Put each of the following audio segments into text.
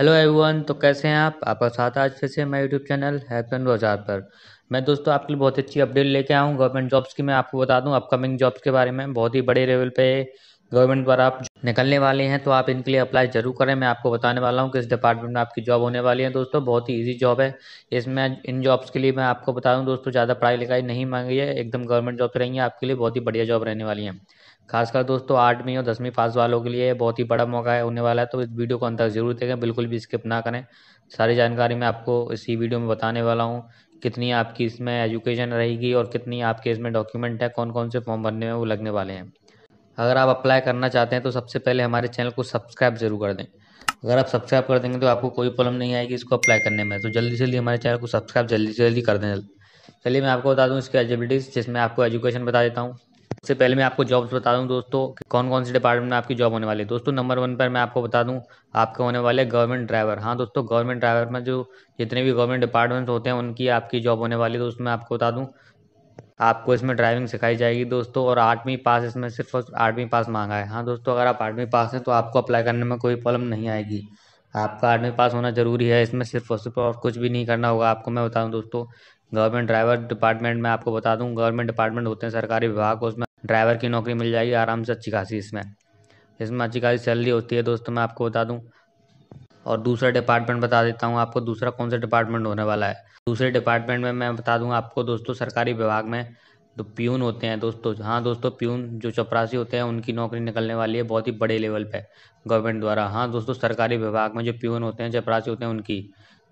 hello everyone तो कैसे हैं आप आपका साथ आज फिर से मैं यूट्यूब चैनल हैपन बाज़ार पर मैं दोस्तों आपके लिए बहुत अच्छी अपडेट लेके आऊँ गवर्नमेंट जॉब्स की मैं आपको बता दूँ अपकमिंग जॉब्स के बारे में बहुत ही बड़े लेवल पे गवर्नमेंट द्वारा आप निकलने वाले हैं तो आप इनके लिए अप्लाई जरूर करें मैं आपको बताने वाला हूँ किस डिपार्टमेंट में आपकी जॉब होने वाली है दोस्तों बहुत ही ईजी जॉब है इसमें इन जॉब्स के लिए मैं आपको बता दूँ दोस्तों ज़्यादा पढ़ाई लिखाई नहीं मांगी है एकदम गवर्नमेंट जॉब रहेंगी आपके लिए बहुत ही बढ़िया जॉब रहने वाली है खासकर दोस्तों आठवीं और दसवीं पास वालों के लिए बहुत ही बड़ा मौका है होने वाला है तो इस वीडियो को अंत तक जरूर देखें बिल्कुल भी स्किप ना करें सारी जानकारी मैं आपको इसी वीडियो में बताने वाला हूँ कितनी आपकी इसमें एजुकेशन रहेगी और कितनी आपके इसमें डॉक्यूमेंट है कौन कौन से फॉर्म भरने में वो लगने वाले हैं अगर आप अप्लाई करना चाहते हैं तो सबसे पहले हमारे चैनल को सब्सक्राइब जरूर कर दें अगर आप सब्सक्राइब कर देंगे तो आपको कोई प्रॉब्लम नहीं आएगी इसको अप्लाई करने में तो जल्दी से जल्दी हमारे चैनल को सब्सक्राइब जल्दी से जल्दी कर दें चलिए मैं आपको बता दूँ इसकी एजिबिलिटीज़ जिसमें आपको एजुकेशन बता देता हूँ सबसे पहले मैं आपको जॉब्स बता दूं दोस्तों कौन कौन से डिपार्टमेंट में आपकी जॉब होने वाली है दोस्तों नंबर वन पर मैं आपको बता दूं आपके होने वाले गवर्नमेंट ड्राइवर हाँ दोस्तों गवर्नमेंट ड्राइवर में जो जितने भी गवर्नमेंट डिपार्टमेंट्स होते हैं उनकी आपकी जॉब होने वाली है दोस्तों मैं आपको बता दूँ आपको इसमें ड्राइविंग सिखाई जाएगी दोस्तों और आठवीं पास इसमें सिर्फ आठवीं पास मांगा है हाँ दोस्तों अगर आप आठवीं पास हैं तो आपको अप्लाई करने में कोई प्रॉब्लम नहीं आएगी आपका आठवीं पास होना ज़रूरी है इसमें सिर्फ और सिर्फ और कुछ भी नहीं करना होगा आपको मैं बता दूँ दोस्तों गवर्नमेंट ड्राइवर डिपार्टमेंट में आपको बता दूँ गवर्नमेंट डिपार्टमेंट होते हैं सरकारी विभाग उसमें ड्राइवर की नौकरी मिल जाएगी आराम से अच्छी खासी इसमें इसमें अच्छी खासी सैलरी होती है दोस्तों मैं आपको बता दूँ और दूसरा डिपार्टमेंट बता देता हूँ आपको दूसरा कौन सा डिपार्टमेंट होने वाला है दूसरे डिपार्टमेंट में मैं बता दूँगा आपको दोस्तों सरकारी विभाग में तो प्यून होते हैं दोस्तों हाँ दोस्तों प्यून जो चपरासी होते हैं उनकी नौकरी निकलने वाली है बहुत ही बड़े लेवल पे गवर्नमेंट द्वारा हाँ दोस्तों सरकारी विभाग में जो प्यून होते हैं चपरासी होते हैं उनकी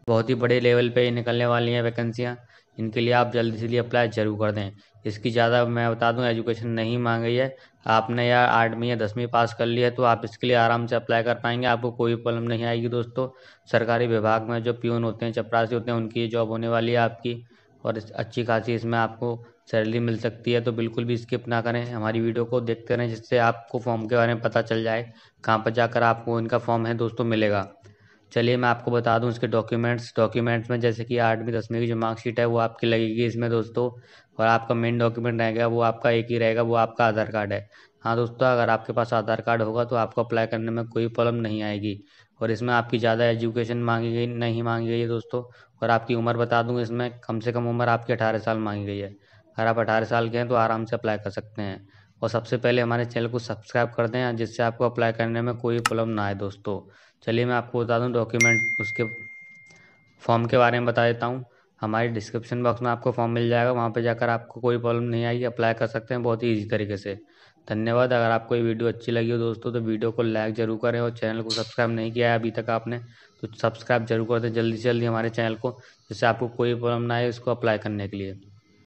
बहुत ही बड़े लेवल पे निकलने वाली हैं वैकेंसियाँ इनके लिए आप जल्दी से लिए अप्लाई जरूर कर दें इसकी ज़्यादा मैं बता दूं एजुकेशन नहीं मांग रही है आपने या आठवीं या दसवीं पास कर ली है तो आप इसके लिए आराम से अप्लाई कर पाएंगे आपको कोई प्रॉब्लम नहीं आएगी दोस्तों सरकारी विभाग में जो प्यून होते हैं चपरासी होते हैं उनकी जॉब होने वाली है आपकी और अच्छी खासी इसमें आपको सैलरी मिल सकती है तो बिल्कुल भी स्किप ना करें हमारी वीडियो को देखते रहें जिससे आपको फॉर्म के बारे में पता चल जाए कहाँ पर जाकर आपको इनका फॉर्म है दोस्तों मिलेगा चलिए मैं आपको बता दूं इसके डॉक्यूमेंट्स डॉक्यूमेंट्स में जैसे कि आठवीं दसवीं की जो मार्कशीट है वो आपकी लगेगी इसमें दोस्तों और आपका मेन डॉक्यूमेंट रहेगा वो आपका एक ही रहेगा वो आपका आधार कार्ड है हाँ दोस्तों अगर आपके पास आधार कार्ड होगा तो आपको अप्लाई करने में कोई प्रॉब्लम नहीं आएगी और इसमें आपकी ज़्यादा एजुकेशन मांगी गई नहीं मांगी गई है दोस्तों और आपकी उम्र बता दूँ इसमें कम से कम उम्र आपकी अठारह साल मांगी गई है अगर आप अठारह साल के हैं तो आराम से अप्लाई कर सकते हैं और सबसे पहले हमारे चैनल को सब्सक्राइब कर दें जिससे आपको अप्लाई करने में कोई प्रॉब्लम ना आए दोस्तों चलिए मैं आपको बता दूँ डॉक्यूमेंट उसके फॉर्म के बारे में बता देता हूँ हमारी डिस्क्रिप्शन बॉक्स में आपको फॉर्म मिल जाएगा वहाँ पर जाकर आपको कोई प्रॉब्लम नहीं आएगी अप्लाई कर सकते हैं बहुत ही ईजी तरीके से धन्यवाद अगर आपको ये वीडियो अच्छी लगी हो दोस्तों तो वीडियो को लाइक जरूर करें और चैनल को सब्सक्राइब नहीं किया है अभी तक आपने तो सब्सक्राइब जरूर कर दें जल्दी से जल्दी हमारे चैनल को जिससे आपको कोई प्रॉब्लम ना आए इसको अप्लाई करने के लिए